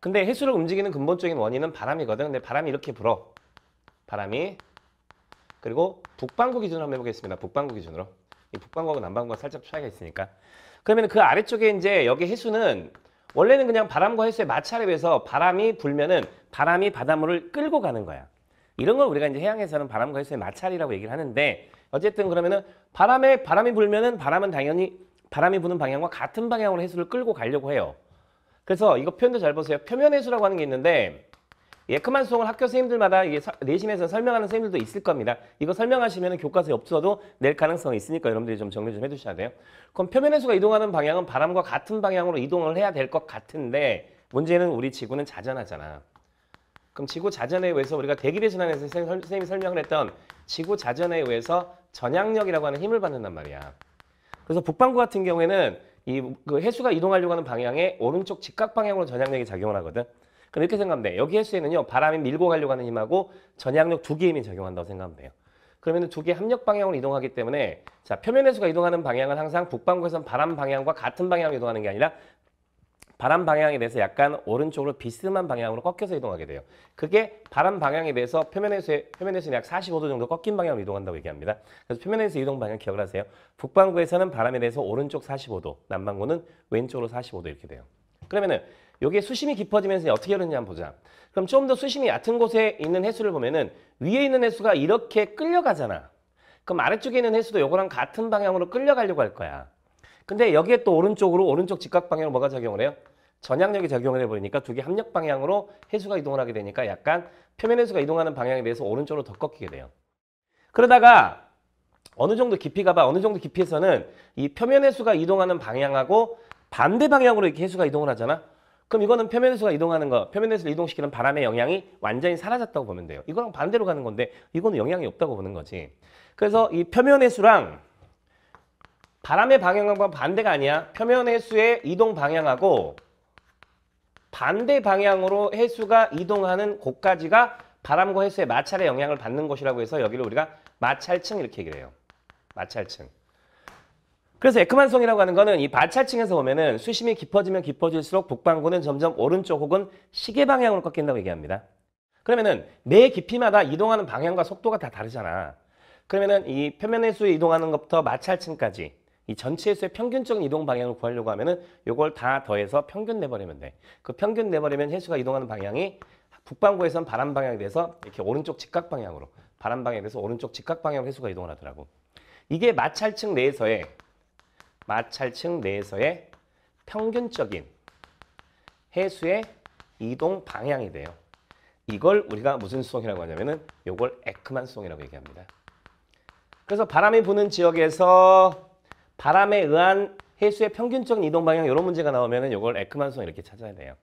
근데 해수를 움직이는 근본적인 원인은 바람이거든. 근데 바람이 이렇게 불어. 바람이 그리고 북반구 기준으로 한번 해보겠습니다. 북반구 기준으로. 이 북반구하고 남반구가 살짝 차이가 있으니까. 그러면 그 아래쪽에 이제 여기 해수는 원래는 그냥 바람과 해수의 마찰에 의해서 바람이 불면은 바람이 바닷물을 끌고 가는 거야. 이런 걸 우리가 이제 해양에서는 바람과 해수의 마찰이라고 얘기를 하는데 어쨌든 그러면은 바람에 바람이 불면은 바람은 당연히 바람이 부는 방향과 같은 방향으로 해수를 끌고 가려고 해요. 그래서 이거 표현도 잘 보세요. 표면회수라고 하는 게 있는데 예크만 수송을 학교 선생님들마다 내신에서 설명하는 선생님들도 있을 겁니다. 이거 설명하시면 교과서에 없어도 낼 가능성이 있으니까 여러분들이 좀 정리 좀 해두셔야 돼요. 그럼 표면회수가 이동하는 방향은 바람과 같은 방향으로 이동을 해야 될 것 같은데 문제는 우리 지구는 자전하잖아. 그럼 지구 자전에 의해서 우리가 대기대 전환면서 선생님이 설명을 했던 지구 자전에 의해서 전향력이라고 하는 힘을 받는단 말이야. 그래서 북반구 같은 경우에는 이그 해수가 이동하려고 하는 방향에 오른쪽 직각 방향으로 전향력이 작용을 하거든. 그럼 이렇게 생각하면 돼. 여기 해수에는요. 바람이 밀고 가려고 하는 힘하고 전향력 두 개의 힘이 작용한다고 생각하면 돼요. 그러면 두 개 합력 방향으로 이동하기 때문에 자 표면 해수가 이동하는 방향은 항상 북반구에선 바람 방향과 같은 방향으로 이동하는 게 아니라 바람 방향에 대해서 약간 오른쪽으로 비스듬한 방향으로 꺾여서 이동하게 돼요. 그게 바람 방향에 대해서 표면에서 표면에서약 45도 정도 꺾인 방향으로 이동한다고 얘기합니다. 그래서 표면에서 이동 방향 기억을 하세요. 북반구에서는 바람에 대해서 오른쪽 45도, 남반구는 왼쪽으로 45도 이렇게 돼요. 그러면은 여기에 수심이 깊어지면서 어떻게 흐르냐 한번 보자. 그럼 좀 더 수심이 얕은 곳에 있는 해수를 보면은 위에 있는 해수가 이렇게 끌려가잖아. 그럼 아래쪽에 있는 해수도 요거랑 같은 방향으로 끌려가려고 할 거야. 근데 여기에 또 오른쪽으로 오른쪽 직각 방향으로 뭐가 작용을 해요? 전향력이 작용을 해버리니까 두 개 합력 방향으로 해수가 이동을 하게 되니까 약간 표면 해수가 이동하는 방향에 대해서 오른쪽으로 더 꺾이게 돼요. 그러다가 어느 정도 깊이 가봐 어느 정도 깊이에서는 이 표면 해수가 이동하는 방향하고 반대 방향으로 이렇게 해수가 이동을 하잖아. 그럼 이거는 표면 해수가 이동하는 거, 표면 해수를 이동시키는 바람의 영향이 완전히 사라졌다고 보면 돼요. 이거랑 반대로 가는 건데 이거는 영향이 없다고 보는 거지. 그래서 이 표면 해수랑 바람의 방향과 반대가 아니야. 표면 해수의 이동 방향하고 반대 방향으로 해수가 이동하는 곳까지가 바람과 해수의 마찰의 영향을 받는 곳이라고 해서 여기를 우리가 마찰층 이렇게 얘기를 해요. 마찰층. 그래서 에크만성이라고 하는 거는 이 마찰층에서 보면은 수심이 깊어지면 깊어질수록 북반구는 점점 오른쪽 혹은 시계 방향으로 꺾인다고 얘기합니다. 그러면은 매 깊이마다 이동하는 방향과 속도가 다 다르잖아. 그러면은 이 표면 해수에 이동하는 것부터 마찰층까지 이 전체에서의 평균적인 이동 방향을 구하려고 하면은 요걸 다 더해서 평균 내버리면 돼. 그 평균 내버리면 해수가 이동하는 방향이 북반구에선 바람 방향이 돼서 이렇게 오른쪽 직각 방향으로 바람 방향이 돼서 오른쪽 직각 방향으로 해수가 이동을 하더라고. 이게 마찰층 내에서의 마찰층 내에서의 평균적인 해수의 이동 방향이 돼요. 이걸 우리가 무슨 수송이라고 하냐면은 요걸 에크만 수송이라고 얘기합니다. 그래서 바람이 부는 지역에서 바람에 의한 해수의 평균적인 이동 방향 이런 문제가 나오면은 이걸 에크만성 이렇게 찾아야 돼요.